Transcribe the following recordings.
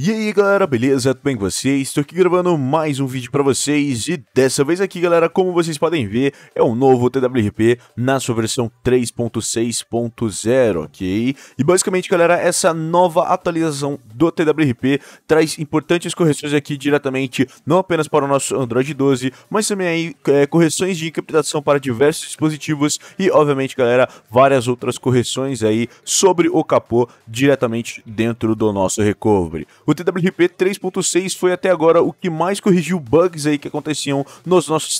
E aí galera, beleza? Tudo bem com vocês? Estou aqui gravando mais um vídeo para vocês e dessa vez aqui galera, como vocês podem ver, é o um novo TWRP na sua versão 3.6.0, ok? E basicamente galera, essa nova atualização do TWRP traz importantes correções aqui diretamente, não apenas para o nosso Android 12, mas também aí é, correções de encriptação para diversos dispositivos e obviamente galera, várias outras correções aí sobre o capô diretamente dentro do nosso recovery. O TWRP 3.6 foi até agora o que mais corrigiu bugs aí que aconteciam nos nossos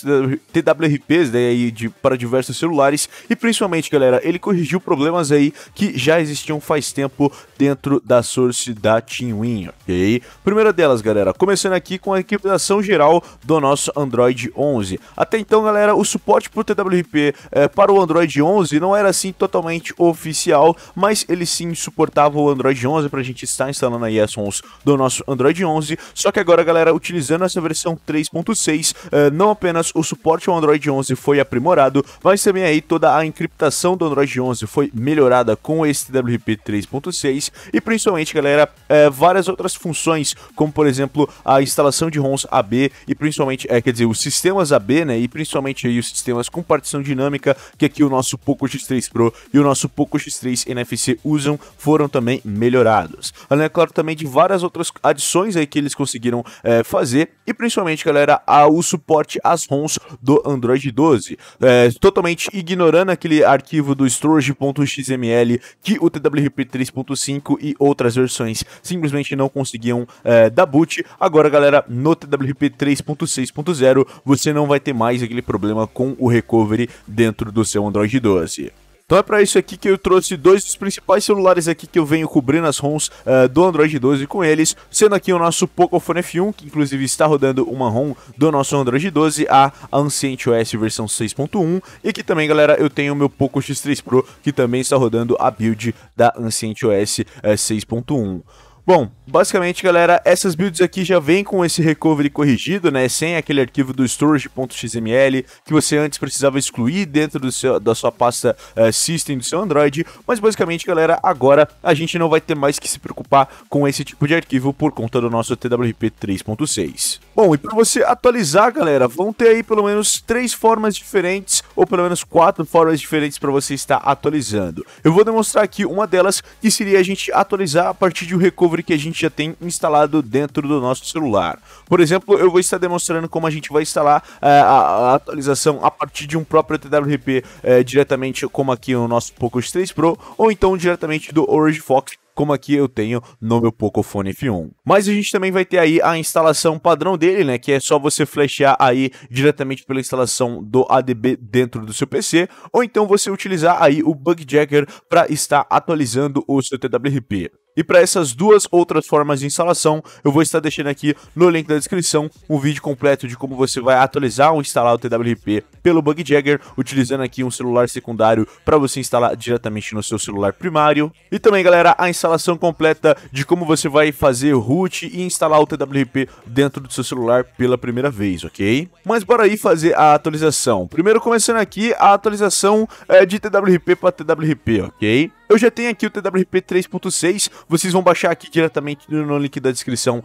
TWRPs né, aí de, para diversos celulares. E principalmente, galera, ele corrigiu problemas aí que já existiam faz tempo dentro da source da TeamWin, ok? Primeira delas, galera, começando aqui com a equipação geral do nosso Android 11. Até então, galera, o suporte para o TWRP é, eh, para o Android 11 não era assim totalmente oficial, mas ele sim suportava o Android 11 para a gente estar instalando aí as ROMs do nosso Android 11. Só que agora, galera, utilizando essa versão 3.6, eh, não apenas o suporte ao Android 11 foi aprimorado, mas também aí toda a encriptação do Android 11 foi melhorada com esse WP 3.6 e principalmente, galera, eh, várias outras funções, como por exemplo a instalação de ROMs AB e principalmente, é, quer dizer, os sistemas AB, né, e principalmente aí os sistemas com partição dinâmica, que aqui o nosso Poco X3 Pro e o nosso Poco X3 NFC usam, foram também melhorados. Além, é claro, também de várias outras outras adições aí que eles conseguiram é, fazer. E principalmente, galera, a, o suporte às ROMs do Android 12. É, totalmente ignorando aquele arquivo do storage.xml que o TWRP 3.5 e outras versões simplesmente não conseguiam é, dar boot. Agora, galera, no TWRP 3.6.0 você não vai ter mais aquele problema com o recovery dentro do seu Android 12. Então é para isso aqui que eu trouxe dois dos principais celulares aqui que eu venho cobrindo as ROMs uh, do Android 12 com eles, sendo aqui o nosso Pocophone F1, que inclusive está rodando uma ROM do nosso Android 12, a Ancient OS versão 6.1, e que também, galera, eu tenho o meu Poco X3 Pro, que também está rodando a build da Ancient OS uh, 6.1. Bom, basicamente, galera, essas builds aqui já vêm com esse recovery corrigido, né? Sem aquele arquivo do storage.xml que você antes precisava excluir dentro do seu, da sua pasta uh, system do seu Android. Mas basicamente, galera, agora a gente não vai ter mais que se preocupar com esse tipo de arquivo por conta do nosso TWP 3.6. Bom, e para você atualizar, galera, vão ter aí pelo menos três formas diferentes, ou pelo menos quatro formas diferentes para você estar atualizando. Eu vou demonstrar aqui uma delas, que seria a gente atualizar a partir de um recovery software que a gente já tem instalado dentro do nosso celular. Por exemplo, eu vou estar demonstrando como a gente vai instalar eh, a, a, atualização a partir de um próprio TWRP eh, diretamente, como aqui no nosso Poco X3 Pro, ou então diretamente do Orange Fox como aqui eu tenho no meu Pocophone F1. Mas a gente também vai ter aí a instalação padrão dele, né, que é só você flashear aí diretamente pela instalação do ADB dentro do seu PC, ou então você utilizar aí o bugjacker para estar atualizando o seu TWRP. E para essas duas outras formas de instalação, eu vou estar deixando aqui no link da descrição um vídeo completo de como você vai atualizar ou instalar o TWP pelo Bug Jagger, utilizando aqui um celular secundário para você instalar diretamente no seu celular primário. E também, galera, a instalação completa de como você vai fazer root e instalar o TWP dentro do seu celular pela primeira vez, ok? Mas bora aí fazer a atualização. Primeiro, começando aqui a atualização é, de TWP para TWP, ok? Eu já tenho aqui o TWP 3.6, vocês vão baixar aqui diretamente no link da descrição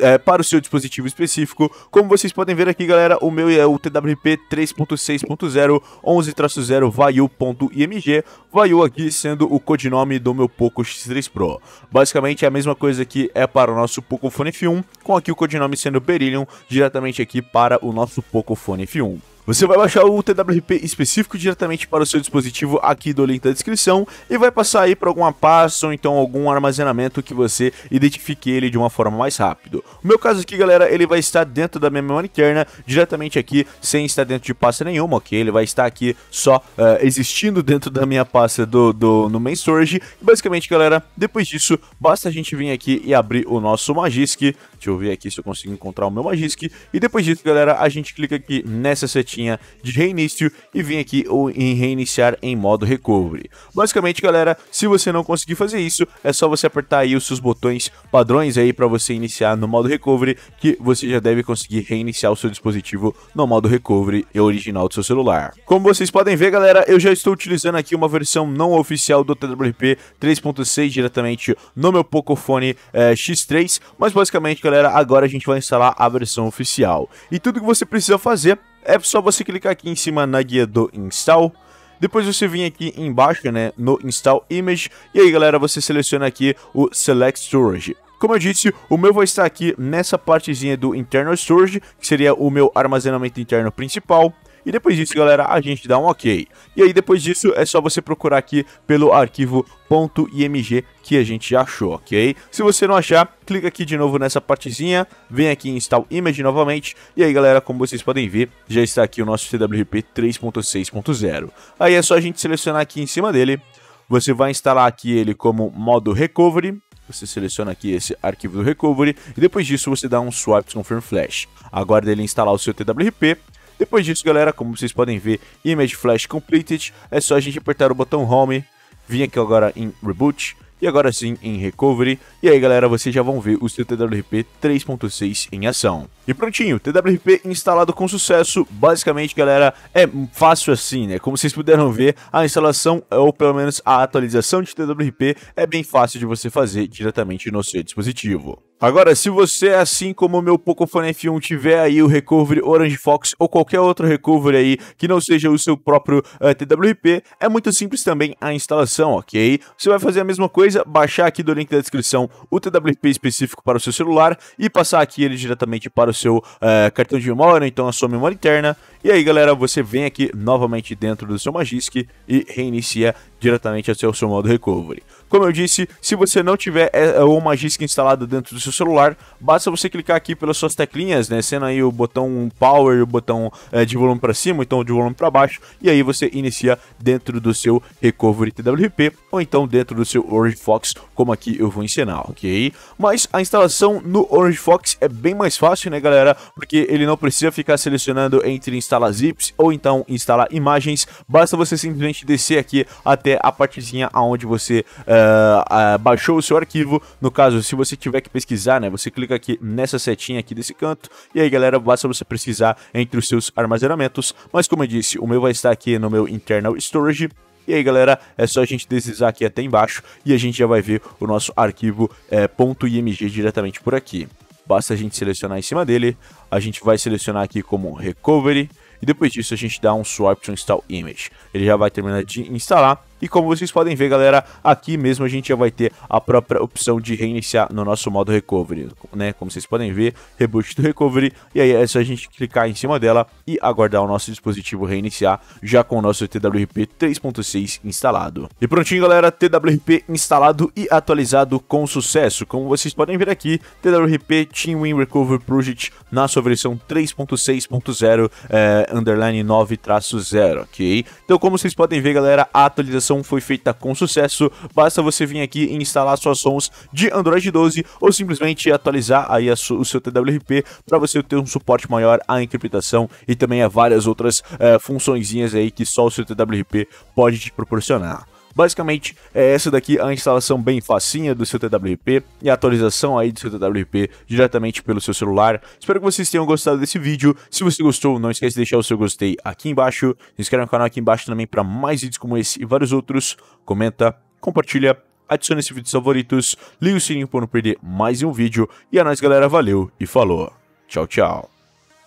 é, para o seu dispositivo específico. Como vocês podem ver aqui, galera, o meu é o TWP 3.6.0 11-0 vaiu.img, vaiu aqui sendo o codinome do meu Poco X3 Pro. Basicamente é a mesma coisa que é para o nosso Poco Fone F1, com aqui o codinome sendo Berillion diretamente aqui para o nosso Poco Fone F1. Você vai baixar o TWRP específico diretamente para o seu dispositivo aqui do link da descrição e vai passar aí para alguma pasta ou então algum armazenamento que você identifique ele de uma forma mais rápida. O meu caso aqui, galera, ele vai estar dentro da minha memória interna, diretamente aqui, sem estar dentro de pasta nenhuma, ok? Ele vai estar aqui só uh, existindo dentro da minha pasta do, do, no main storage. E basicamente, galera, depois disso, basta a gente vir aqui e abrir o nosso Magisk. Deixa eu ver aqui se eu consigo encontrar o meu Magisk. E depois disso, galera, a gente clica aqui nessa setinha setinha de reinício e vir aqui em reiniciar em modo recovery. Basicamente, galera, se você não conseguir fazer isso, é só você apertar aí os seus botões padrões aí para você iniciar no modo recovery, que você já deve conseguir reiniciar o seu dispositivo no modo recovery original do seu celular. Como vocês podem ver, galera, eu já estou utilizando aqui uma versão não oficial do TWP 3.6 diretamente no meu Pocophone é, eh, X3, mas basicamente, galera, agora a gente vai instalar a versão oficial. E tudo que você precisa fazer é só você clicar aqui em cima na guia do install. Depois você vem aqui embaixo, né, no Install Image, e aí galera, você seleciona aqui o Select Storage. Como eu disse, o meu vai estar aqui nessa partezinha do Internal Storage, que seria o meu armazenamento interno principal. E depois disso, galera, a gente dá um ok. E aí, depois disso, é só você procurar aqui pelo arquivo .img que a gente já achou, ok? Se você não achar, clica aqui de novo nessa partezinha, vem aqui em Install Image novamente, e aí galera, como vocês podem ver, já está aqui o nosso CWP 3.6.0. Aí é só a gente selecionar aqui em cima dele, você vai instalar aqui ele como modo Recovery, você seleciona aqui esse arquivo do recovery e depois disso você dá um swipe com Firm Flash. Aguarda ele instalar o seu TWP depois disso, galera, como vocês podem ver, Image Flash Completed, é só a gente apertar o botão Home, vir aqui agora em Reboot, e agora sim em Recovery. E aí, galera, vocês já vão ver o seu TWRP 3.6 em ação. E prontinho, TWRP instalado com sucesso. Basicamente, galera, é fácil assim, né? Como vocês puderam ver, a instalação, ou pelo menos a atualização de TWRP, é bem fácil de você fazer diretamente no seu dispositivo. Agora, se você, assim como o meu Pocophone F1, tiver aí o Recovery Orange Fox ou qualquer outro Recovery aí que não seja o seu próprio uh, eh, TWP, é muito simples também a instalação, ok? Você vai fazer a mesma coisa, baixar aqui do link da descrição o TWP específico para o seu celular e passar aqui ele diretamente para o seu uh, cartão de memória, então a sua memória interna, e aí, galera, você vem aqui novamente dentro do seu Magisk e reinicia diretamente o seu, modo recovery. Como eu disse, se você não tiver é, é, o Magisk instalado dentro do seu celular, basta você clicar aqui pelas suas teclinhas, né, sendo aí o botão power e o botão é, de volume para cima, então de volume para baixo, e aí você inicia dentro do seu recovery TWP ou então dentro do seu Orange Fox, como aqui eu vou ensinar, ok? Mas a instalação no Orange Fox é bem mais fácil, né, galera? Porque ele não precisa ficar selecionando entre instalar instala zips ou então instala imagens, basta você simplesmente descer aqui até a partezinha aonde você eh, eh, baixou o seu arquivo. No caso, se você tiver que pesquisar, né, você clica aqui nessa setinha aqui desse canto e aí, galera, basta você pesquisar entre os seus armazenamentos. Mas como eu disse, o meu vai estar aqui no meu internal storage. E aí, galera, é só a gente deslizar aqui até embaixo e a gente já vai ver o nosso arquivo é, eh, .img diretamente por aqui. Basta a gente selecionar em cima dele, a gente vai selecionar aqui como recovery, e depois disso a gente dá um swipe to install image. Ele já vai terminar de instalar e como vocês podem ver, galera, aqui mesmo a gente já vai ter a própria opção de reiniciar no nosso modo recovery, né? Como vocês podem ver, reboot do recovery. E aí é só a gente clicar em cima dela e aguardar o nosso dispositivo reiniciar já com o nosso TWRP 3.6 instalado. E prontinho, galera, TWRP instalado e atualizado com sucesso. Como vocês podem ver aqui, TWRP TeamWin Recovery Project na sua versão 3.6.0 é, eh, underline 9-0, ok? Então, como vocês podem ver, galera, a atualização som foi feita com sucesso, basta você vir aqui e instalar suas sons de Android 12 ou simplesmente atualizar aí o seu TWRP para você ter um suporte maior à encriptação e também a várias outras é, aí que só o seu TWRP pode te proporcionar. Basicamente, é essa daqui a instalação bem facinha do seu TWP e a atualização aí do seu TWP diretamente pelo seu celular. Espero que vocês tenham gostado desse vídeo. Se você gostou, não esquece de deixar o seu gostei aqui embaixo. Se inscreve no canal aqui embaixo também para mais vídeos como esse e vários outros. Comenta, compartilha, adicione esse vídeo favoritos, liga o sininho para não perder mais um vídeo. E é nóis, galera. Valeu e falou. Tchau, tchau.